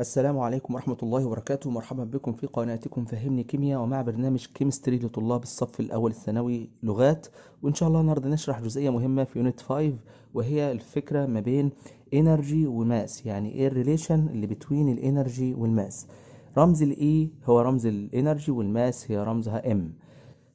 السلام عليكم ورحمة الله وبركاته مرحبا بكم في قناتكم فهمني كيمياء ومع برنامج كيمستري لطلاب الصف الأول الثانوي لغات وإن شاء الله النهاردة نشرح جزئية مهمة في يونت 5 وهي الفكرة ما بين انرجي وماس يعني ايه الريليشن اللي بتوين الانرجي والماس رمز الاي e هو رمز الانرجي والماس هي رمزها ام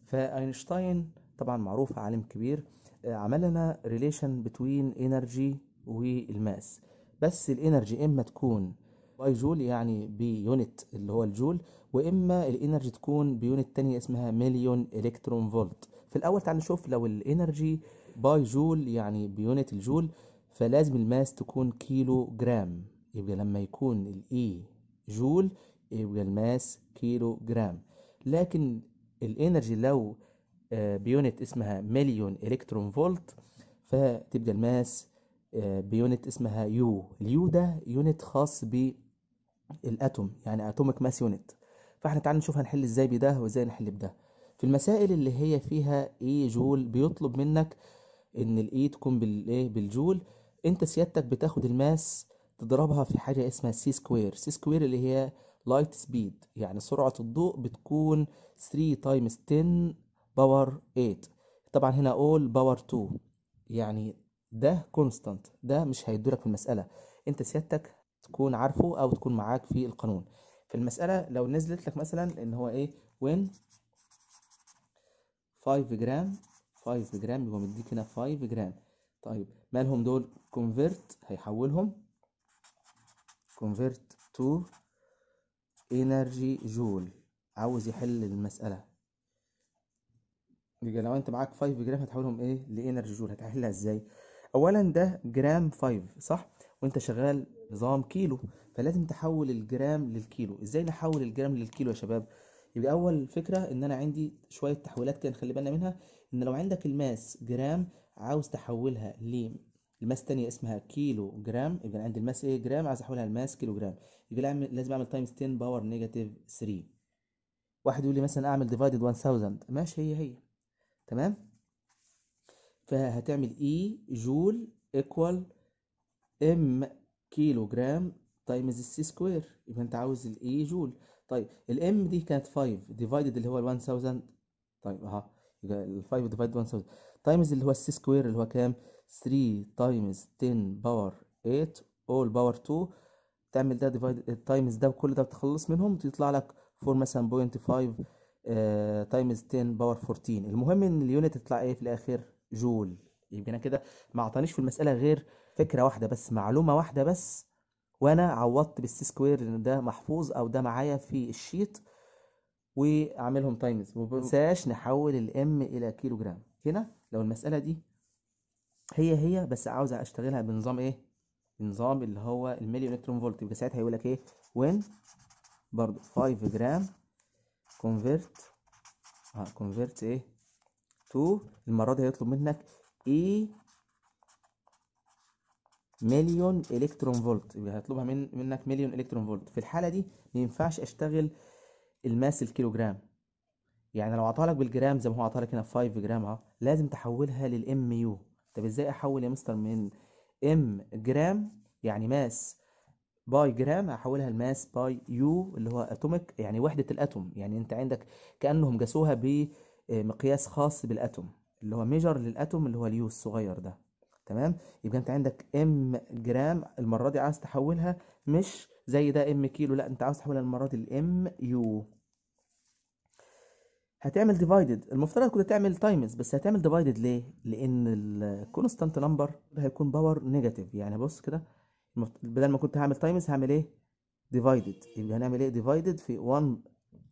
فاينشتاين طبعا معروف عالم كبير عمل لنا ريليشن بتوين انرجي والماس بس الانرجي اما تكون باي جول يعني بيونت اللي هو الجول واما الانرجي تكون بيونت تانية اسمها مليون الكترون فولت في الاول تعال نشوف لو الانرجي باي جول يعني بيونت الجول فلازم الماس تكون كيلو جرام يبقى لما يكون الاي جول يبقى الماس كيلو جرام لكن الانرجي لو آه، بيونت اسمها مليون الكترون فولت فتبقى الماس آه، بيونت اسمها يو اليو ده يونت خاص ب الاتوم يعني اتوميك ماس يونت فاحنا تعالى نشوف هنحل ازاي بده وازاي نحل بده في المسائل اللي هي فيها ايه جول بيطلب منك ان الاي تكون بالايه بالجول انت سيادتك بتاخد الماس تضربها في حاجه اسمها سي سكوير سي سكوير اللي هي لايت سبيد يعني سرعه الضوء بتكون 3 تايمز 10 باور 8 طبعا هنا اول باور 2 يعني ده كونستانت ده مش هيدولك في المساله انت سيادتك تكون عارفه او تكون معاك في القانون في المسألة لو نزلت لك مثلا ان هو ايه وين 5 جرام 5 جرام يبقى مديك هنا 5 جرام طيب مالهم دول convert هيحولهم convert to energy جول عاوز يحل المسألة يبقى لو انت معاك 5 جرام هتحولهم ايه لانرجي جول هتحلها ازاي اولا ده جرام 5 صح وانت شغال نظام كيلو فلازم تحول الجرام للكيلو ازاي نحول الجرام للكيلو يا شباب يبقى اول فكره ان انا عندي شويه تحويلات كده نخلي بالنا منها ان لو عندك الماس جرام عاوز تحولها الماس تانية اسمها كيلو جرام يبقى انا عندي الماس ايه جرام عايز احولها لماس كيلو جرام يبقى لازم اعمل تايمز 10 باور نيجاتيف 3 واحد يقول لي مثلا اعمل ديفايدد 1000 ماشي هي هي تمام فهتعمل اي جول ايكوال ام كيلو جرام تايمز السي سكوير يبقى انت عاوز الاي جول e طيب الام دي كانت 5 ديفايدد اللي هو 1000 طيب اها يبقى ال 5 ديفايد 1000 تايمز اللي هو السي سكوير اللي هو كام 3 تايمز 10 باور 8 اول باور 2 تعمل ده ديفايد تايمز ده وكل ده بتخلص منهم تطلع لك 4 مثلا بوينت 5 تايمز 10 باور 14 المهم ان اليونت تطلع ايه في الاخر جول يمكن انا كده ما اعطانيش في المساله غير فكره واحده بس معلومه واحده بس وانا عوضت بالسي سكوير ان ده محفوظ او ده معايا في الشيت واعملهم تايمز وما تنساش نحول الام الى كيلو جرام هنا لو المساله دي هي هي بس عاوز اشتغلها بنظام ايه النظام اللي هو الملي الكترون فولت يبقى ساعتها هيقول لك ايه وين برضو 5 جرام كونفرت اه كونفرت ايه تو المره دي هيطلب منك اي مليون الكترون فولت يبقى هيطلبها من منك مليون الكترون فولت في الحاله دي ما ينفعش اشتغل الماس الكيلوجرام يعني لو اعطاها لك بالجرام زي ما هو اعطاها لك هنا 5 جرام اهو لازم تحولها للام يو طب ازاي احول يا مستر من ام جرام يعني ماس باي جرام هحولها لماس باي يو اللي هو اتوميك يعني وحده الاتوم يعني انت عندك كانهم قاسوها بمقياس خاص بالاتوم اللي هو ميجر للاتوم اللي هو اليو الصغير ده تمام يبقى انت عندك ام جرام المره دي عايز تحولها مش زي ده ام كيلو لا انت عاوز تحولها المره دي لام يو هتعمل ديفايدد المفترض كنت تعمل تايمز بس هتعمل ديفايدد ليه لان الكونستانت نمبر هيكون باور نيجاتيف يعني بص كده بدل ما كنت هعمل تايمز هعمل ايه ديفايدد يبقى هنعمل ايه ديفايدد في 1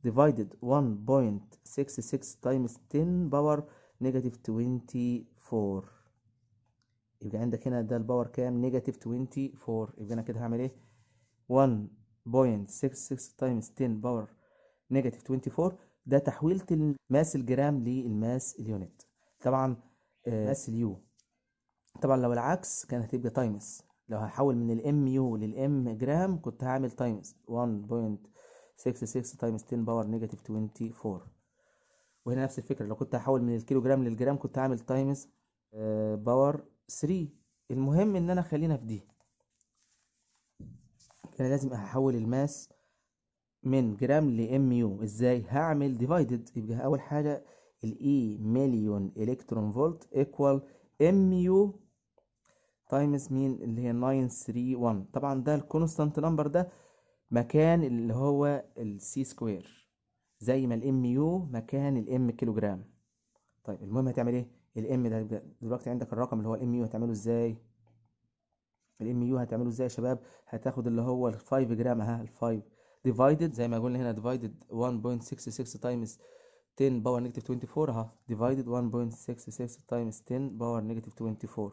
ديفايدد 1.66 تايمز 10 باور نيجاتيف 24 يبقى عندك هنا ده الباور كام نيجاتيف 24 يبقى انا كده هعمل ايه 1.66 تايمز 10 باور نيجاتيف 24 ده تحويلة الماس الجرام للماس اليونت طبعا آه، ماس اليو طبعا لو العكس كان هتبقى تايمز لو هحول من الام يو للام جرام كنت هعمل تايمز 1.66 تايمز 10 باور نيجاتيف 24 وهنا نفس الفكرة لو كنت هحول من الكيلو جرام للجرام كنت هعمل تايمز باور 3 المهم ان انا خلينا في دي انا لازم هحول الماس من جرام لام يو ازاي هعمل ديفايدد يبقى اول حاجه الاي مليون الكترون فولت ايكوال ام يو تايمز مين اللي هي 931 طبعا ده الكونستانت نمبر ده مكان اللي هو السي سكوير زي ما الام يو مكان الام كيلو جرام طيب المهم هتعمل ايه الام ده دلوقتي عندك الرقم اللي هو الام يو هتعمله ازاي الام يو هتعمله ازاي يا شباب هتاخد اللي هو ال 5 جرام اها ال 5 ديفايدد زي ما قلنا هنا ديفايدد 1.66 تايمز 10 باور نيجاتيف 24 ها ديفايدد 1.66 تايمز 10 باور نيجاتيف 24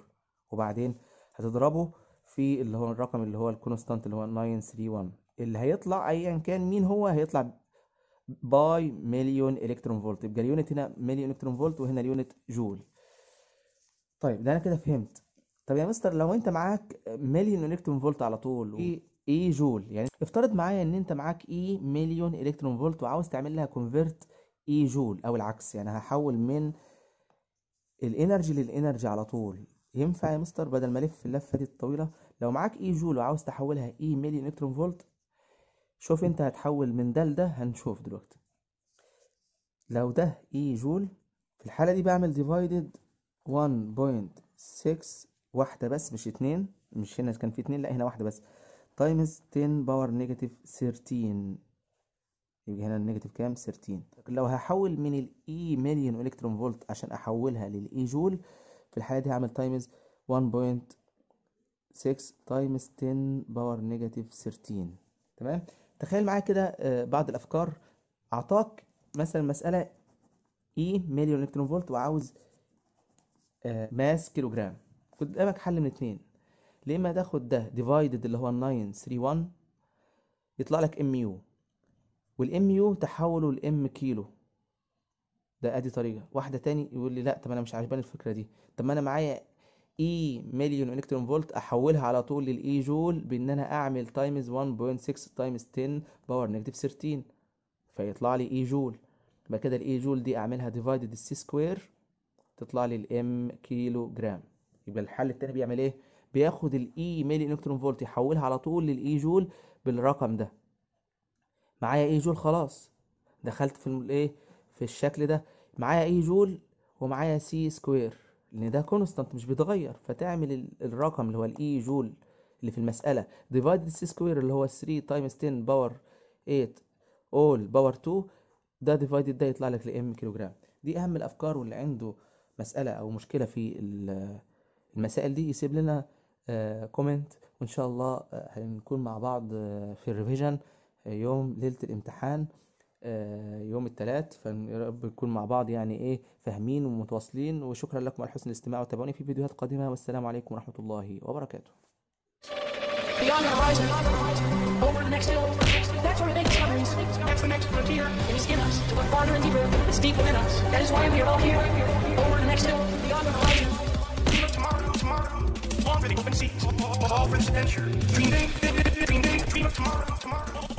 وبعدين هتضربه في اللي هو الرقم اللي هو الكونستانت اللي هو 931 اللي هيطلع ايا كان مين هو هيطلع باي مليون الكترون فولت يبقى اليونت هنا مليون الكترون فولت وهنا اليونت جول طيب ده انا كده فهمت طب يا مستر لو انت معاك مليون الكترون فولت على طول إيه؟ و... اي جول يعني افترض معايا ان انت معاك اي مليون الكترون فولت وعاوز تعمل لها كونفيرت اي جول او العكس يعني هحول من الانرجي للانرجي على طول ينفع يا مستر بدل ما الف اللفه دي الطويله لو معاك اي جول وعاوز تحولها اي مليون الكترون فولت شوف انت هتحول من ده لده هنشوف دلوقتي لو ده اي e جول في الحالة دي بعمل ديفايدد 1.6 واحدة بس مش اتنين مش هنا كان في اتنين لا هنا واحدة بس تايمز 10 باور نيجاتيف 13 يبقى هنا النيجاتيف كام 13 لو هحول من الاي مليون الكترون فولت عشان احولها للاي e جول في الحالة دي هعمل تايمز 1.6 تايمز 10 باور نيجاتيف 13 تمام تخيل معايا كده آه، بعض الافكار اعطاك مثلا مساله اي e مليون الكترون فولت وعاوز آه، ماس كيلو جرام قدامك حل من اتنين يا اما تاخد ده ديفايدد اللي هو 931 يطلع لك ام يو والام يو تحوله لام كيلو ده ادي طريقه واحده تاني يقول لي لا طب انا مش عاجباني الفكره دي طب ما انا معايا اي مليون الكترون فولت احولها على طول للاي جول e بان انا اعمل تايمز 1.6 تايمز 10 باور نيجاتيف 13 فيطلع لي اي جول يبقى كده الاي جول e دي اعملها ديفايدد السي سكوير تطلع لي الام كيلو جرام يبقى الحل التاني بيعمل ايه بياخد الاي مليون الكترون فولت يحولها على طول للاي جول e بالرقم ده معايا اي جول خلاص دخلت في الايه في الشكل ده معايا اي جول ومعايا سي سكوير لان ده كونستانت مش بيتغير فتعمل الرقم اللي هو الاي e جول اللي في المساله ديفايد سي سكوير اللي هو 3 تايمز 10 باور 8 اول باور 2 ده ديفايد ده يطلع لك لام كيلو جرام دي اهم الافكار واللي عنده مساله او مشكله في المسائل دي يسيب لنا كومنت آه، وان شاء الله آه، هنكون مع بعض آه، في الريفيجن يوم ليله الامتحان آه، يوم الثلاث فنرب نكون مع بعض يعني ايه فاهمين ومتواصلين وشكرا لكم على حسن الاستماع وتابعوني في فيديوهات قادمة والسلام عليكم ورحمة الله وبركاته Dream big, dream big, dream of tomorrow.